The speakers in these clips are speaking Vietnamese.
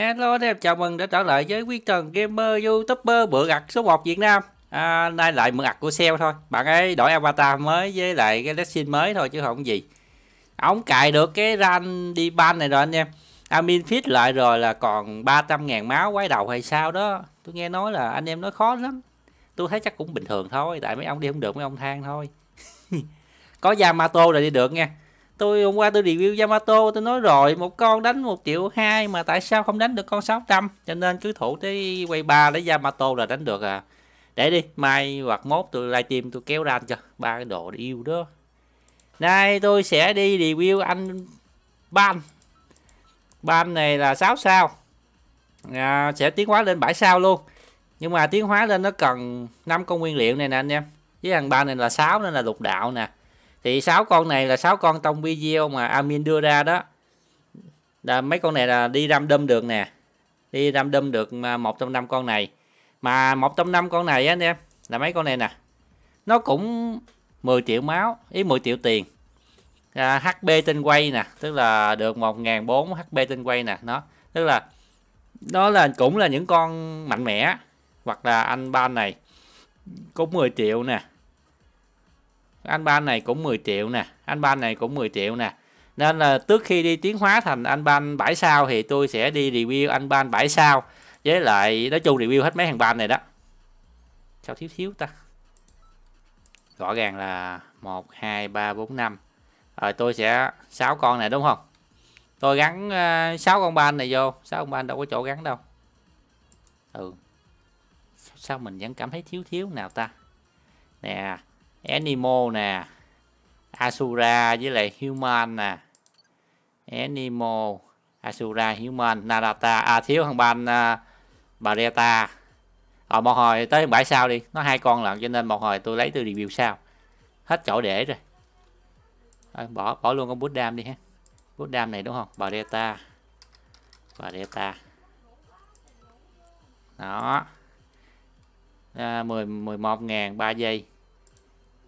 Hello anh em, chào mừng đã trở lại với Quyết Trần Gamer Youtuber bữa ặt số 1 Việt Nam à, Nay lại mượn ặt của Seo thôi Bạn ấy đổi avatar mới với lại cái lesson mới thôi chứ không gì Ông cài được cái ran đi ban này rồi anh em Amin fit lại rồi là còn 300 000 máu quái đầu hay sao đó Tôi nghe nói là anh em nói khó lắm Tôi thấy chắc cũng bình thường thôi Tại mấy ông đi không được mấy ông than thôi Có Yamato là đi được nha tôi hôm qua tôi review Yamato tôi nói rồi một con đánh một triệu hai mà tại sao không đánh được con 600 cho nên cứ thủ tới quay ba lấy Yamato là đánh được à để đi mai hoặc mốt tôi tìm tôi kéo ra anh cho ba cái đồ yêu đó nay tôi sẽ đi review anh ban ban này là 6 sao à, sẽ tiến hóa lên 7 sao luôn nhưng mà tiến hóa lên nó cần 5 con nguyên liệu này nè anh em với thằng ba này là 6 nên là lục đạo nè thì sáu con này là sáu con trong video mà Amin đưa ra đó là mấy con này là đi đâm được nè đi đâm được một trong năm con này mà một trong năm con này anh em là mấy con này nè nó cũng 10 triệu máu ý 10 triệu tiền à, HP trên quay nè tức là được 1004 HP trên quay nè nó tức là đó là cũng là những con mạnh mẽ hoặc là anh ban này cũng 10 triệu nè anh ban này cũng 10 triệu nè anh ban này cũng 10 triệu nè nên là trước khi đi tiến hóa thành anh ban bãi sao thì tôi sẽ đi review anh ban bãi sao với lại nói chung review hết mấy hàng ban này đó sao thiếu thiếu ta rõ ràng là 1 2 3 4 5 rồi tôi sẽ 6 con này đúng không tôi gắn 6 ờ, con ban này vô 6 con ban đâu có chỗ gắn đâu ừ sao mình vẫn cảm thấy thiếu thiếu nào ta nè animal nè asura với lại human nè animal asura human narata à thiếu thằng ban uh, à, bareta rồi ờ, một hồi tới bãi sau đi nó hai con lận cho nên một hồi tôi lấy từ review sau hết chỗ để rồi à, bỏ bỏ luôn con bút đam đi ha bút đam này đúng không bareta bareta đó à, 10 11 ngàn 3 giây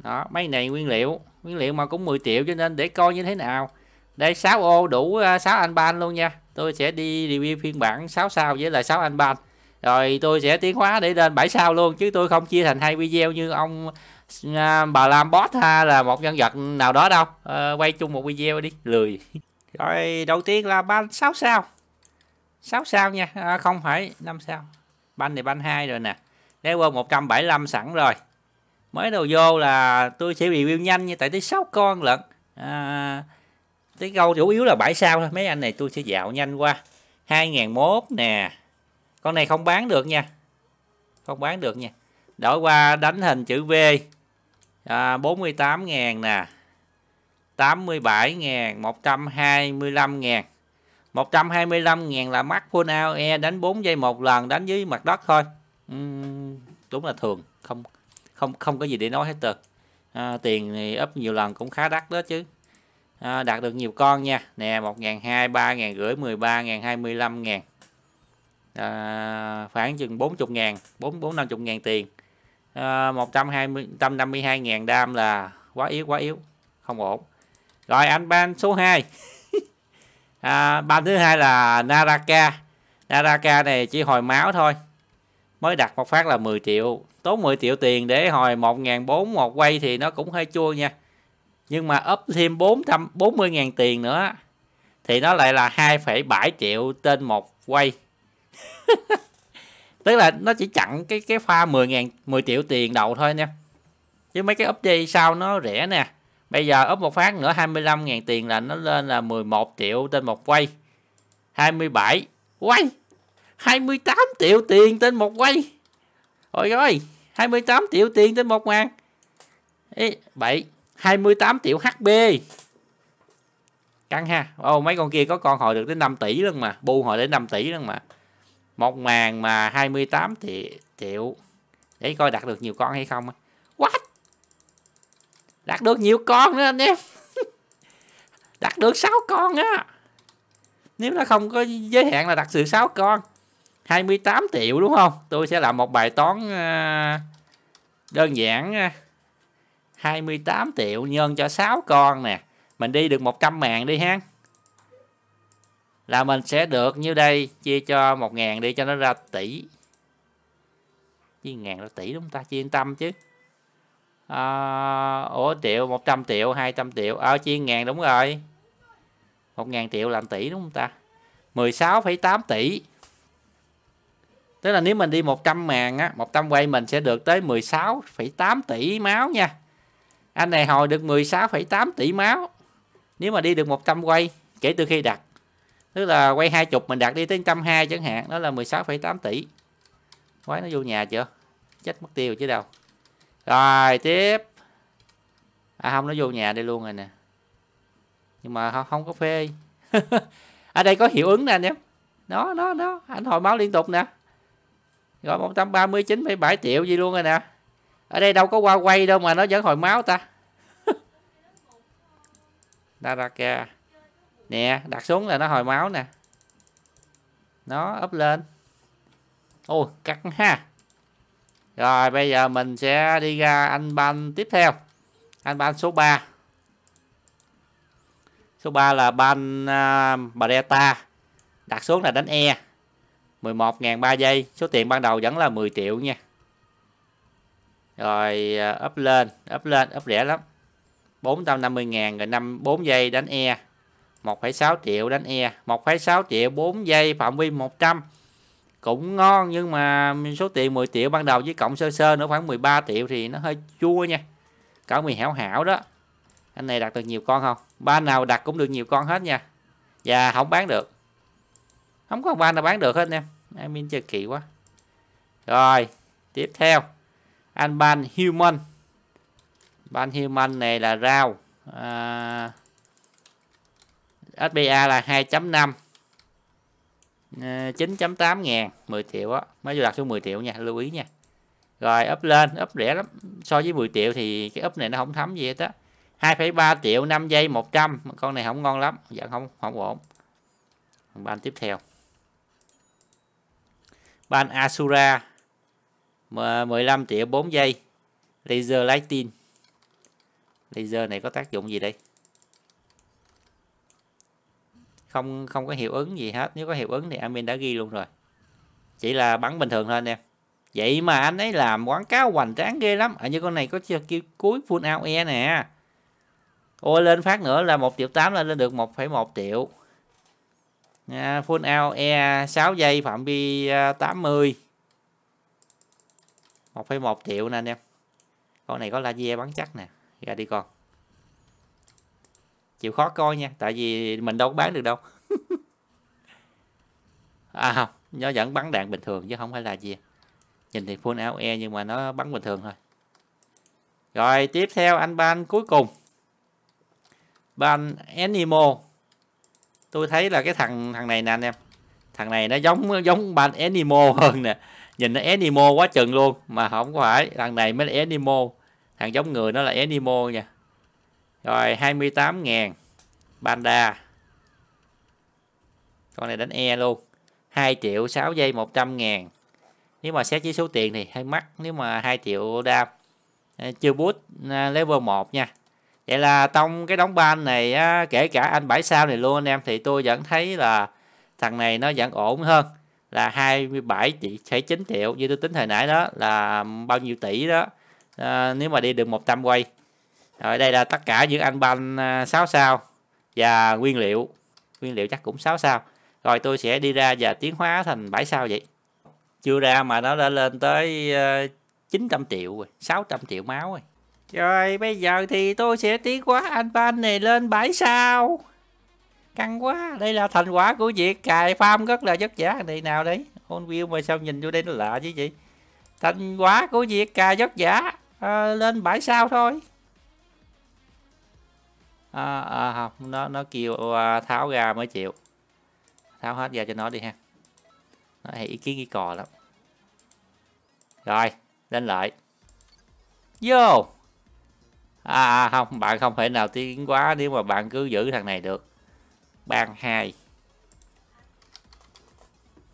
đó mấy này nguyên liệu nguyên liệu mà cũng 10 triệu cho nên để coi như thế nào đây 6 ô đủ 6 à, anh ban luôn nha tôi sẽ đi review phiên bản 6 sao với lại 6 anh ban rồi tôi sẽ tiến hóa để lên 7 sao luôn chứ tôi không chia thành hai video như ông à, bà làm boss ha là một nhân vật nào đó đâu à, quay chung một video đi lười rồi đầu tiên là ban 6 sao 6 sao nha à, không phải 5 sao ban này ban 2 rồi nè level 175 sẵn rồi mới đầu vô là tôi sẽ review nhanh như tại tới 6 con lận à, cái câu chủ yếu là bãi sao thôi mấy anh này tôi sẽ dạo nhanh qua 2001 nè con này không bán được nha không bán được nha đổi qua đánh hình chữ V à, 48 ngàn nè 87 ngàn 125 ngàn 125 ngàn là mắc full e đánh 4 giây một lần đánh dưới mặt đất thôi uhm, đúng là thường không không không có gì để nói hết được à, tiền thì up nhiều lần cũng khá đắt đó chứ à, đạt được nhiều con nha nè một ngàn hai ba ngàn rưỡi mười ba ngàn hai mươi lăm ngàn à, khoảng chừng bốn chục ngàn bốn bốn năm chục ngàn tiền à, một trăm trăm hai mươi năm mươi hai ngàn đam là quá yếu quá yếu không ổn rồi anh ban số hai à, ban thứ hai là Naraka Naraka này chỉ hồi máu thôi mới đặt một phát là 10 triệu tốn 10 triệu tiền để hồi 1.400 một quay thì nó cũng hơi chua nha nhưng mà up thêm 440.000 tiền nữa thì nó lại là 2,7 triệu trên một quay tức là nó chỉ chặn cái cái pha 10 ngàn 10 triệu tiền đầu thôi nha chứ mấy cái update sau nó rẻ nè bây giờ up một phát nữa 25 ngàn tiền là nó lên là 11 triệu trên một quay 27 quay 28 triệu tiền trên một quay rồi rồi 28 triệu tiền tới một màn Ê, 7 28 triệu HP Căng ha ô mấy con kia có con hồi được tới 5 tỷ luôn mà Bu hồi đến 5 tỷ luôn mà Một màn mà 28 triệu, triệu. Để coi đặt được nhiều con hay không What Đặt được nhiều con nữa anh em Đặt được 6 con á Nếu nó không có giới hạn là đặt sự 6 con 28 triệu đúng không tôi sẽ làm một bài toán ờ, đơn giản 28 ờ, triệu nhân cho 6 con nè mình đi được 100 ngàn đi ha là mình sẽ được như đây chia cho 1 ngàn đi cho nó ra tỷ chia ngàn ra tỷ đúng không ta chia yên tâm chứ à, ủa triệu 100 triệu 200 triệu ờ à, chia ngàn đúng rồi 1 ngàn triệu làm tỷ đúng không ta 16,8 tỷ tức là nếu mình đi 100 màn á 100 quay mình sẽ được tới 16,8 tỷ máu nha anh này hồi được 16,8 tỷ máu nếu mà đi được 100 quay kể từ khi đặt tức là quay hai chục mình đặt đi tới 120 chẳng hạn đó là 16,8 tỷ quái nó vô nhà chưa chết mất tiêu chứ đâu rồi tiếp à không nó vô nhà đi luôn rồi nè nhưng mà không, có phê ở à, đây có hiệu ứng nè anh em nó nó nó anh hồi máu liên tục nè rồi 139,7 triệu gì luôn rồi nè ở đây đâu có qua quay đâu mà nó vẫn hồi máu ta Naraka nè đặt xuống là nó hồi máu nè nó ấp lên ô cắt ha rồi bây giờ mình sẽ đi ra anh ban tiếp theo anh ban số 3 số 3 là ban uh, à, Breta đặt xuống là đánh e 11.003 giây số tiền ban đầu vẫn là 10 triệu nha rồi à, up lên up lên up rẻ lắm 450 ngàn rồi 5 4 giây đánh e 1,6 triệu đánh e 1,6 triệu 4 giây phạm vi 100 cũng ngon nhưng mà số tiền 10 triệu ban đầu với cộng sơ sơ nữa khoảng 13 triệu thì nó hơi chua nha cả mì hảo hảo đó anh này đặt được nhiều con không ba nào đặt cũng được nhiều con hết nha và không bán được không có ban là bán được hết em admin chơi kỳ quá rồi tiếp theo anh ban human ban human này là rau à, SPA là 2.5 à, 9.8 ngàn 10 triệu á mới vô đặt xuống 10 triệu nha lưu ý nha rồi up lên up rẻ lắm so với 10 triệu thì cái up này nó không thấm gì hết á 2,3 triệu 5 giây 100 con này không ngon lắm vẫn không không ổn ban tiếp theo Ban Asura 15 triệu 4 giây laser lighting laser này có tác dụng gì đây không không có hiệu ứng gì hết nếu có hiệu ứng thì admin đã ghi luôn rồi chỉ là bắn bình thường thôi anh em vậy mà anh ấy làm quảng cáo hoành tráng ghê lắm ở à, như con này có chưa kêu cuối full out e nè ôi lên phát nữa là một triệu tám lên lên được 1,1 triệu nha, full out e 6 giây phạm vi 80 à, 1,1 triệu nè anh em con này có dê bắn chắc nè ra đi con chịu khó coi nha tại vì mình đâu có bán được đâu à không nó vẫn bắn đạn bình thường chứ không phải là gì nhìn thì full áo e nhưng mà nó bắn bình thường thôi rồi tiếp theo anh ban cuối cùng ban animal tôi thấy là cái thằng thằng này nè anh em thằng này nó giống giống ban Enimo hơn nè nhìn nó Enimo quá chừng luôn mà không có phải thằng này mới là Enimo thằng giống người nó là Enimo nha rồi 28 ngàn banda con này đánh E luôn 2 triệu 6 giây 100 ngàn nếu mà xét với số tiền thì hay mắc nếu mà 2 triệu đam chưa bút à, level 1 nha vậy là trong cái đóng ban này á, kể cả anh bảy sao này luôn anh em thì tôi vẫn thấy là thằng này nó vẫn ổn hơn là 27 9 triệu như tôi tính hồi nãy đó là bao nhiêu tỷ đó à, nếu mà đi được 100 quay rồi đây là tất cả những anh banh 6 à, sao và nguyên liệu nguyên liệu chắc cũng 6 sao rồi tôi sẽ đi ra và tiến hóa thành 7 sao vậy chưa ra mà nó đã lên tới 900 à, triệu rồi 600 triệu máu rồi rồi bây giờ thì tôi sẽ tiến hóa anh ban này lên bãi sao Căng quá Đây là thành quả của việc cài farm rất là vất vả này nào đấy Hôn view mà sao nhìn vô đây nó lạ chứ gì Thành quả của việc cài vất vả à, Lên bãi sao thôi à, à, không nó nó kêu à, tháo ra mới chịu tháo hết ra cho nó đi ha nó hay ý kiến nghi cò lắm rồi lên lại vô À, à, không bạn không thể nào tiến quá nếu mà bạn cứ giữ thằng này được ban hai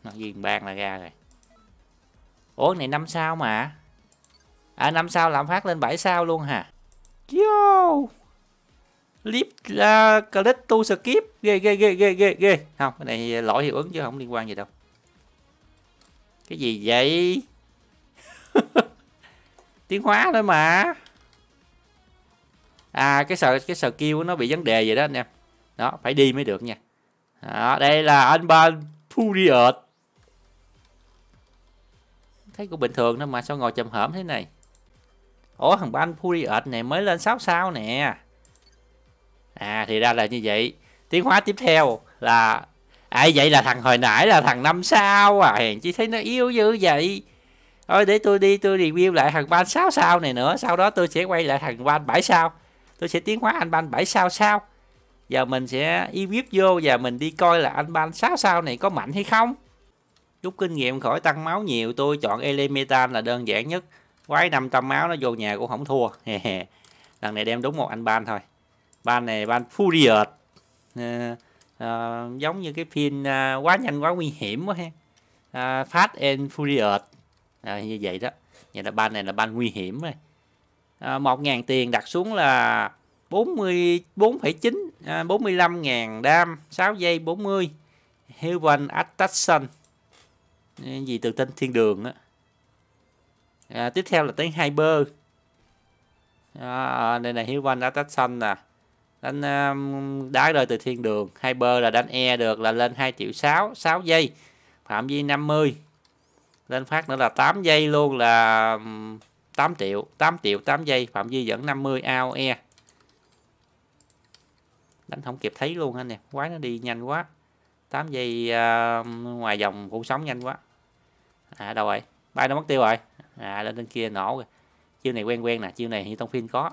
nó viên ban là ra rồi ủa này năm sao mà à năm sao làm phát lên 7 sao luôn hả yo clip uh, à, click to skip ghê ghê ghê ghê ghê ghê không cái này lỗi hiệu ứng chứ không liên quan gì đâu cái gì vậy Tiếng hóa thôi mà à cái sợ cái sợ kêu nó bị vấn đề vậy đó anh em đó phải đi mới được nha đó, đây là anh ban Furiot thấy cũng bình thường thôi mà sao ngồi chầm hởm thế này ủa thằng ban Furiot này mới lên 6 sao nè à thì ra là như vậy tiến hóa tiếp theo là à vậy là thằng hồi nãy là thằng năm sao à hèn chi thấy nó yếu dữ vậy thôi để tôi đi tôi review lại thằng ban 6 sao này nữa sau đó tôi sẽ quay lại thằng ban 7 sao tôi sẽ tiến hóa anh ban 7 sao sao giờ mình sẽ y vô và mình đi coi là anh ban 6 sao này có mạnh hay không rút kinh nghiệm khỏi tăng máu nhiều tôi chọn elemental là đơn giản nhất quái 500 máu nó vô nhà cũng không thua lần này đem đúng một anh ban thôi ban này ban furious à, giống như cái phim à, ờ, quá nhanh quá nguy hiểm quá ha à, fast and furious à, như vậy đó vậy là ban này là ban nguy hiểm rồi à, 1.000 tiền đặt xuống là 44,9 à, 45.000 đam 6 giây 40 Heaven Attraction gì từ tên thiên đường á à, tiếp theo là tới Hyper à, đây là Heaven Attraction nè đánh um, đá rơi từ thiên đường Hyper là đánh e được là lên 2 triệu 6 6 giây phạm vi 50 lên phát nữa là 8 giây luôn là um, 8 triệu 8 triệu 8 giây phạm vi dẫn 50 AOE đánh không kịp thấy luôn anh nè quái nó đi nhanh quá 8 giây uh, ngoài dòng cũng sóng nhanh quá à đâu rồi bay nó mất tiêu rồi à lên trên kia nổ rồi chiêu này quen quen nè chiêu này như trong phim có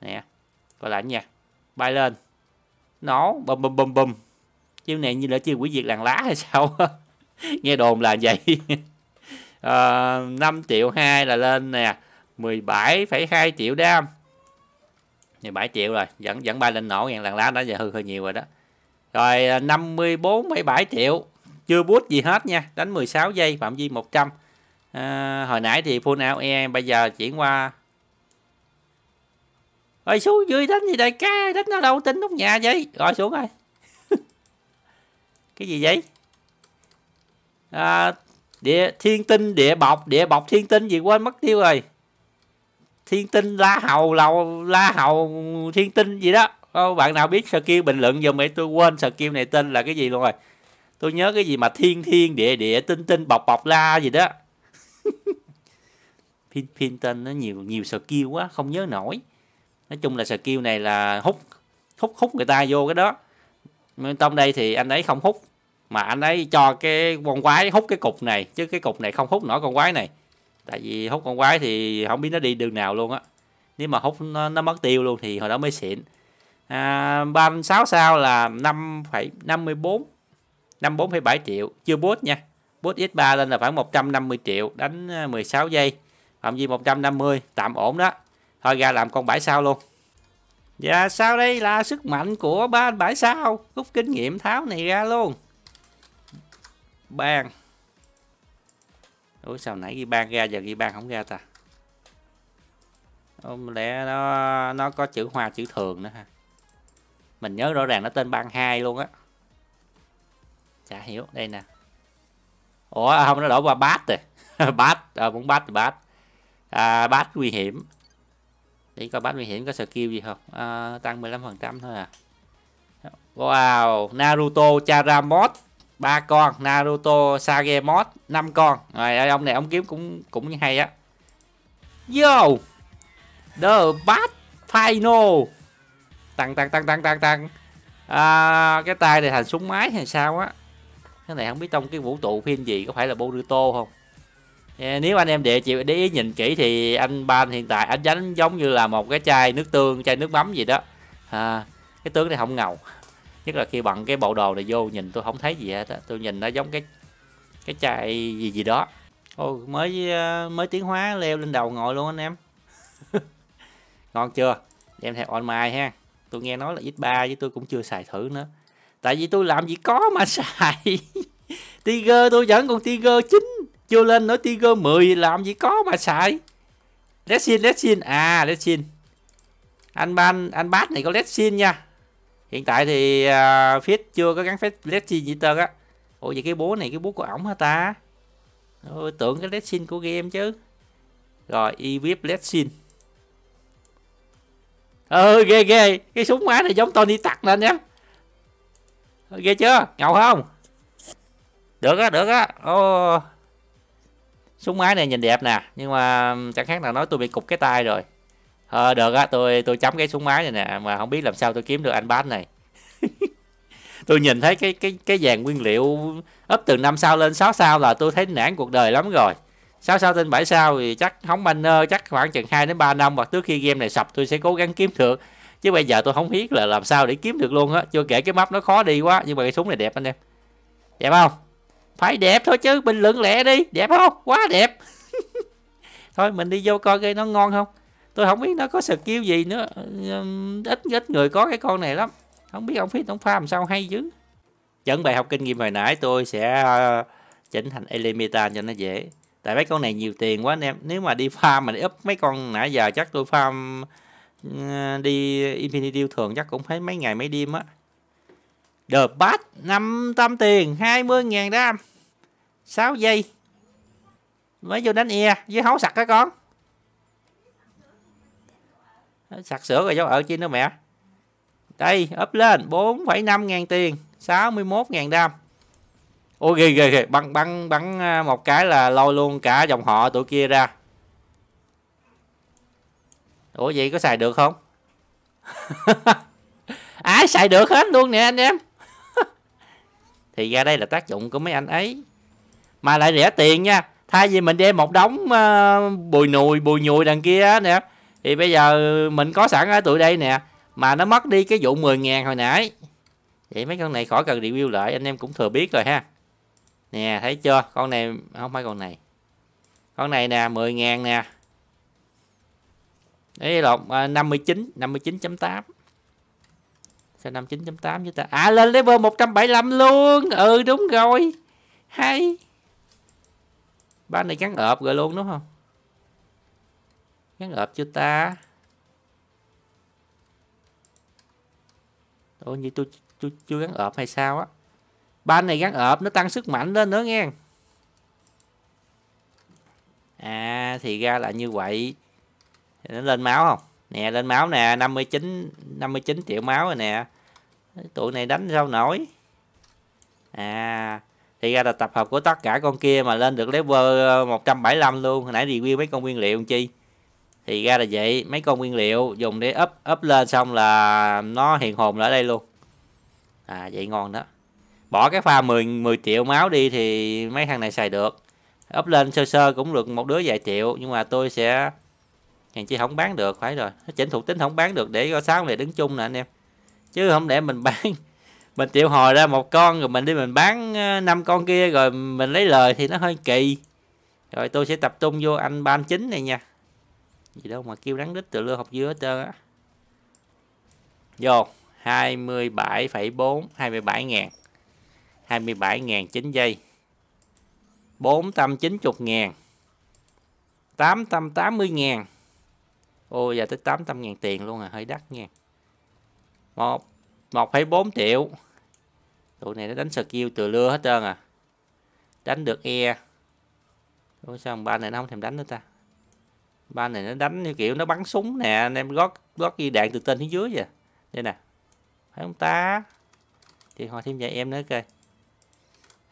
nè coi lại nha bay lên nổ bùm bùm bùm bùm chiêu này như là chiêu quỷ diệt làng lá hay sao nghe đồn là vậy uh, ờ, 5 triệu 2 là lên nè 17,2 triệu đam 17 triệu rồi vẫn vẫn bay lên nổ ngàn lần lá đã giờ hư hơi nhiều rồi đó rồi 54,7 ờ, triệu chưa bút gì hết nha đánh 16 giây phạm vi 100 à, ờ, hồi nãy thì full out e bây giờ chuyển qua rồi xuống dưới đánh gì đây ca đánh ở đâu tính nóc nhà vậy rồi xuống rồi cái gì vậy à, địa thiên tinh địa bọc địa bọc thiên tinh gì quên mất tiêu rồi thiên tinh la hầu lầu la hầu thiên tinh gì đó Ô, bạn nào biết skill bình luận dùm mày tôi quên skill này tên là cái gì luôn rồi tôi nhớ cái gì mà thiên thiên địa địa tinh tinh bọc bọc la gì đó pin pin tên nó nhiều nhiều skill quá không nhớ nổi nói chung là skill này là hút hút hút người ta vô cái đó tông đây thì anh ấy không hút mà anh ấy cho cái con quái hút cái cục này chứ cái cục này không hút nổi con quái này tại vì hút con quái thì không biết nó đi đường nào luôn á nếu mà hút nó, nó mất tiêu luôn thì hồi đó mới xịn à, 36 sao là 5,54 54,7 triệu chưa boost nha boost x3 lên là khoảng 150 triệu đánh 16 à, giây phạm vi 150 tạm ổn đó thôi ra làm con bãi sao luôn và dạ, sau đây là sức mạnh của ba bãi sao rút kinh nghiệm tháo này ra luôn ban Ủa sao nãy ghi ban ra giờ ghi ban không ra ta ông lẽ nó nó có chữ hoa chữ thường nữa ha Mình nhớ rõ ràng nó tên ban hai luôn á Chả hiểu đây nè Ủa à, không nó đổi qua bát rồi Bát à, muốn bát thì bát à, Bát nguy hiểm Để coi bát nguy hiểm có skill gì không à, Tăng 15% thôi à Wow Naruto Charamot ba con Naruto Sage mod 5 con rồi ông này ông kiếm cũng cũng hay á yo the bad final tăng tăng tăng tăng tăng tăng à, cái tay này thành súng máy hay sao á cái này không biết trong cái vũ trụ phim gì có phải là Boruto không dạ, nếu anh em để chịu để ý nhìn kỹ thì anh ban hiện tại anh đánh giống như là một cái chai nước tương chai nước mắm gì đó à, cái tướng này không ngầu nhất là khi bận cái bộ đồ này vô nhìn tôi không thấy gì hết á tôi nhìn nó giống cái cái chai gì gì đó ô mới ờ, mới tiến hóa leo lên đầu ngồi luôn anh em ngon chưa em theo on online ha tôi nghe nói là ít ba chứ tôi cũng chưa xài thử nữa tại vì tôi làm gì có mà xài tiger tôi vẫn còn tiger chín chưa lên nói tiger 10 làm gì có mà xài Let's xin, let's xin. À, let's xin. Anh ban, anh bát này có let's xin nha hiện tại thì uh, à, Fizz chưa có gắn phép flexi gì tơn á ủa vậy cái bố này cái bố của ổng hả ta Ôi, tưởng cái flexin của game chứ rồi evip flexin ừ ghê ghê cái súng máy này giống tony tặc nè anh ờ, ghê chưa ngầu không được á được á ô súng máy này nhìn đẹp nè nhưng mà chẳng khác nào nói tôi bị cục cái tay rồi Ờ, được á, tôi tôi chấm cái súng máy này nè mà không biết làm sao tôi kiếm được anh bát này. tôi nhìn thấy cái cái cái dàn nguyên liệu ấp từ 5 sao lên 6 sao là tôi thấy nản cuộc đời lắm rồi. 6 sao trên 7 sao thì chắc hóng banner chắc khoảng chừng 2 đến 3 năm hoặc trước khi game này sập tôi sẽ cố gắng kiếm được. Chứ bây giờ tôi không biết là làm sao để kiếm được luôn á, chưa kể cái map nó khó đi quá nhưng mà cái súng này đẹp anh em. Đẹp không? Phải đẹp thôi chứ, bình luận lẹ đi, đẹp không? Quá đẹp. thôi mình đi vô coi coi nó ngon không tôi không biết nó có skill gì nữa ít ít người có cái con này lắm không biết ông phí ông pha làm sao hay chứ dẫn bài học kinh nghiệm hồi nãy tôi sẽ ờ, chỉnh thành Elimita cho nó dễ tại mấy con này nhiều tiền quá anh em nếu mà đi farm mà đi up mấy con nãy giờ chắc tôi farm đi Infinity thường chắc cũng thấy mấy ngày mấy đêm á The Bat trăm tiền 20.000 đam sáu giây mới vô đánh e với hấu sặc cái con sặc sửa rồi cháu ở chi nữa mẹ đây up lên 4,5 ngàn tiền 61 ngàn đam ôi ghê ghê ghê bắn bắn bắn à, một cái là lôi luôn cả dòng họ tụi kia ra ủa vậy có xài được không ai à, xài được hết luôn nè anh em thì ra đây là tác dụng của mấy anh ấy mà lại rẻ tiền nha thay vì mình đem một đống uh, bùi nùi bùi nhùi đằng kia á nè thì bây giờ mình có sẵn ở tụi đây nè mà nó mất đi cái vụ 10 ngàn hồi nãy vậy mấy con này khỏi cần review lại anh em cũng thừa biết rồi ha nè thấy chưa con này không phải con này con này nè 10 ngàn nè Đấy lột à, 59 59.8 Sao 59.8 chứ ta À lên level 175 luôn Ừ đúng rồi Hay Ba này gắn ợp rồi luôn đúng không Gắn ợp chưa ta? Ủa như tôi, tôi chưa gắn ợp hay sao á? Ban này gắn ợp nó tăng sức mạnh lên nữa nghe. À thì ra là như vậy. nó lên máu không? Nè lên máu nè, 59 59 triệu máu rồi nè. Tụi này đánh sao nổi. À thì ra là tập hợp của tất cả con kia mà lên được level 175 ờ, luôn, hồi nãy review mấy con nguyên liệu chi thì ra là vậy mấy con nguyên liệu dùng để ấp ấp lên xong là nó hiện hồn ở đây luôn à vậy ngon đó bỏ cái pha 10 10 triệu máu đi thì mấy thằng này xài được ấp lên sơ sơ cũng được một đứa vài triệu nhưng mà tôi sẽ hàng chi không bán được phải rồi nó chỉnh thuộc tính không bán được để có sáu này đứng chung nè anh em chứ không để mình bán mình triệu hồi ra một con rồi mình đi mình bán ờ, năm con kia rồi mình lấy lời thì nó hơi kỳ rồi tôi sẽ tập trung vô anh ban chính này nha gì đâu mà kêu rắn đít từ lưa học dưa hết trơn á vô 27,4 27 ngàn 27 ngàn 9 giây 490 ngàn 880 ngàn Ôi giờ tới 800 ngàn tiền luôn à hơi đắt nha 1 1,4 triệu Tụi này nó đánh skill từ lưa hết trơn à Đánh được e Ủa sao ba này nó không thèm đánh nữa ta ba này nó đánh như kiểu nó bắn súng nè anh em gót gót ghi đạn từ tên phía dưới vậy đây nè phải không ta thì hỏi thêm vài em nữa kìa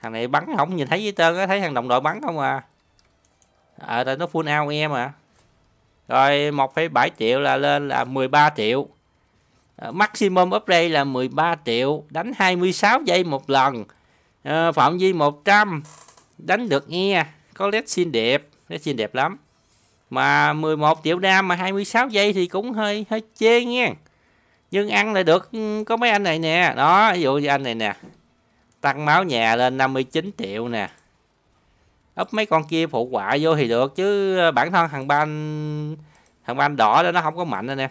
thằng này bắn không nhìn thấy với tên á thấy thằng đồng đội bắn không à ờ à, nó full ao em à rồi 1,7 triệu là lên là 13 triệu à, maximum upgrade là 13 triệu đánh 26 giây một lần à, phạm vi 100 đánh được nghe có led xin đẹp led xin đẹp lắm mà 11 triệu nam mà 26 giây thì cũng hơi hơi chê nha nhưng ăn lại được ừ, có mấy anh này nè đó ví dụ như anh này nè tăng máu nhà lên 59 triệu nè ấp mấy con kia phụ quả vô thì được chứ ờ, bản thân thằng ban thằng ban đỏ đó nó không có mạnh anh em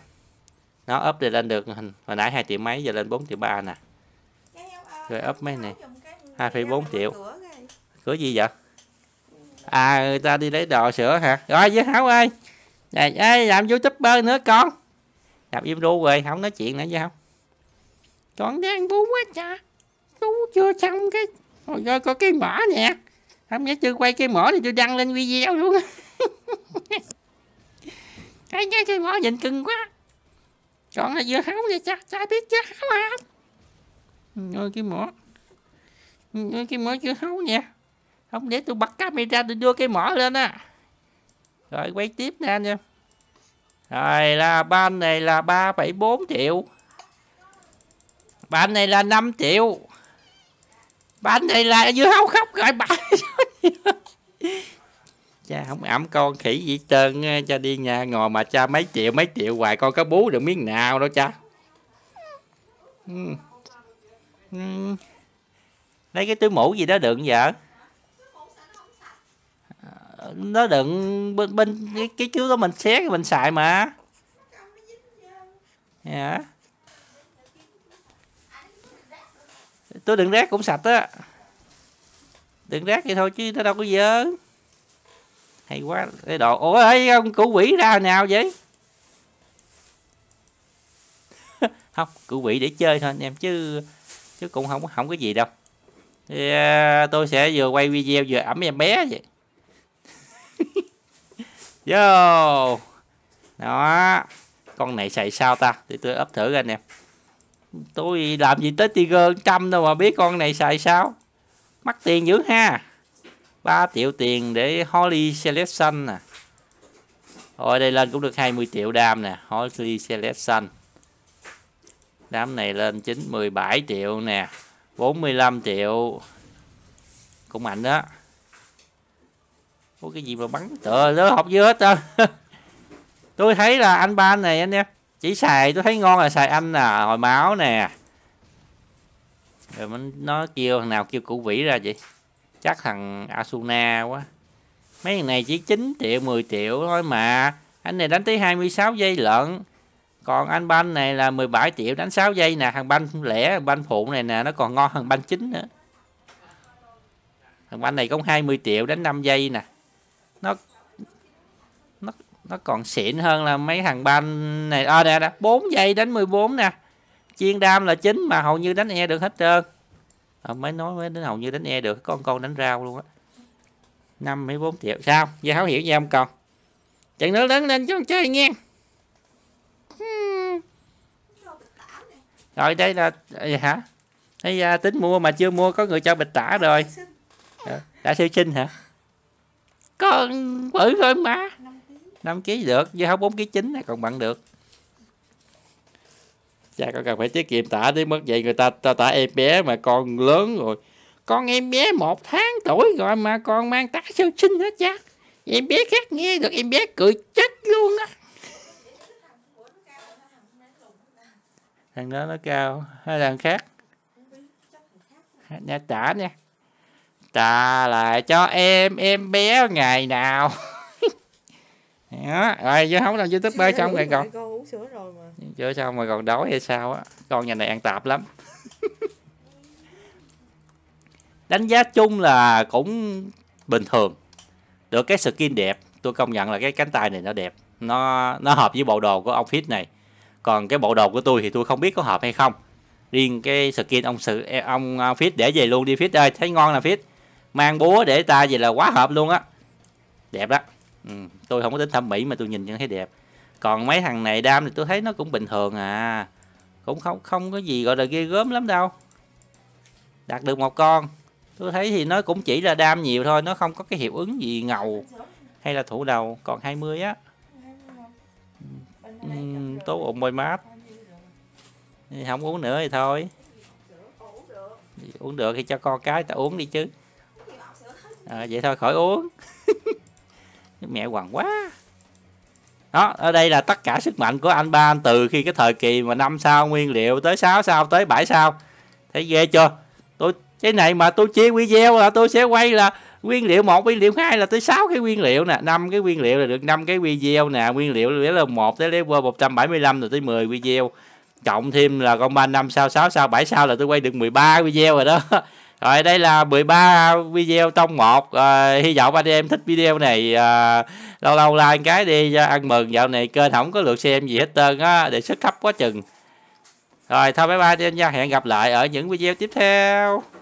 nó ấp thì lên được hồi nãy hai triệu mấy giờ lên 4 triệu ba nè ờ, rồi ấp mấy này 2,4 triệu cửa gì vậy à người ta đi lấy đồ sữa hả rồi với hảo ơi này ê, làm youtuber nữa con làm im ru rồi không nói chuyện nữa với không con đang bú quá cha bú chưa xong cái rồi coi có cái mỏ nè không nhớ chưa quay cái mỏ thì tôi đăng lên video luôn cái nhớ cái mỏ nhìn cưng quá con là vừa háo vậy cha cha biết chưa háo à ơi cái mỏ ơi cái mỏ chưa hấu nè không để tôi bật camera tôi đưa cái mỏ lên á rồi quay tiếp nè anh em rồi là ban này là 3,4 triệu ban này là 5 triệu ban này là vừa hấu khóc rồi bạn cha không ẩm con khỉ gì trơn cho đi nhà ngồi mà cha mấy triệu mấy triệu hoài con có bú được miếng nào đâu cha ừ. Ừ. lấy cái túi mũ gì đó đựng vậy nó đựng bên bên cái cái chiếu đó mình xé mình xài mà dạ yeah. tôi đựng rác cũng sạch á đựng rác vậy thôi chứ nó đâu có dơ hay quá cái đồ ủa ấy ông cụ quỷ ra nào vậy không cụ quỷ để chơi thôi anh em chứ chứ cũng không không có gì đâu thì, dạ, à, tôi sẽ vừa quay video vừa ẩm em bé vậy Yo Đó Con này xài sao ta Để tôi ấp thử ra nè Tôi làm gì tới Tiger trăm đâu mà biết con này xài sao Mắc tiền dữ ha 3 triệu tiền để holy Selection nè Rồi đây lên cũng được 20 triệu đam nè holy Selection Đám này lên 9, 17 triệu nè 45 triệu Cũng mạnh đó có cái gì mà bắn tựa nó học vô hết trơn tôi thấy là anh ba này anh em chỉ xài tôi thấy ngon là xài anh nè à, hồi máu nè rồi mình nó kêu thằng nào kêu cụ vĩ ra vậy chắc thằng asuna quá mấy thằng này chỉ 9 triệu 10 triệu thôi mà anh này đánh tới 26 giây lận còn anh banh này là 17 triệu đánh 6 giây nè thằng banh lẻ banh phụ này nè nó còn ngon hơn banh chính nữa thằng banh này có 20 triệu đánh 5 giây nè nó nó nó còn xịn hơn là mấy thằng ban này à, nè, nè bốn giây đánh 14 nè chiên đam là chính mà hầu như đánh e được hết trơn à, mới nói mới đến hầu như đánh e được con con đánh rau luôn á năm mấy bốn triệu sao gia háo hiểu gì ông còn trận nữa lớn lên chúng chơi nghe rồi đây là à, hả thấy à, tính mua mà chưa mua có người cho bịch tả rồi dạ, đã siêu sinh hả con bự thôi mà 5 ký được với hấu 4 kg chín còn bạn được cha con cần phải tiết kiệm tả đi mất vậy người ta ta tả em bé mà con lớn rồi con em bé một tháng tuổi rồi mà con mang tả sơ sinh hết cha em bé khác nghe được em bé cười chết luôn á thằng đó nó cao hay thằng khác nhà tả nha trả lại cho em em bé ngày nào đó rồi chứ không làm youtuber xong rồi còn con uống sữa rồi mà chưa xong rồi còn đói hay sao á con nhà này ăn tạp lắm đánh giá chung là cũng bình thường được cái skin đẹp tôi công nhận là cái cánh tay này nó đẹp nó nó hợp với bộ đồ của ông fit này còn cái bộ đồ của tôi thì tôi không biết có hợp hay không riêng cái skin ông sự ông fit để về luôn đi fit ơi thấy ngon là fit mang búa để ta vậy là quá hợp luôn á đẹp đó ừ. tôi không có tính thẩm mỹ mà tôi nhìn cho thấy đẹp còn mấy thằng này đam thì tôi thấy nó cũng bình thường à cũng không không có gì gọi là ghê gớm lắm đâu đạt được một con tôi thấy thì nó cũng chỉ là đam nhiều thôi nó không có cái hiệu ứng gì ngầu hay là thủ đầu còn 20 á ừ, tố bôi mát không uống nữa thì thôi uống được thì cho con cái ta uống đi chứ à, vậy thôi khỏi uống mẹ hoàng quá đó ở đây là tất cả sức mạnh của anh ba anh từ khi cái thời kỳ mà năm sao nguyên liệu tới 6 sao tới 7 sao thấy ghê chưa tôi cái này mà tôi chia video là tôi sẽ quay là nguyên liệu một nguyên liệu hai là tới 6 cái nguyên liệu nè năm cái nguyên liệu là được năm cái video nè nguyên liệu là một tới level 175 rồi tới 10 video cộng thêm là con ba năm sao 6 sao 7 sao là tôi quay được 13 video rồi đó rồi đây là 13 video tông một rồi ờ, hy vọng anh em thích video này à, lâu lâu like cái đi cho ăn mừng dạo này kênh không có lượt xem gì hết trơn á để xuất thấp quá chừng rồi thôi bye bye anh em nha hẹn gặp lại ở những video tiếp theo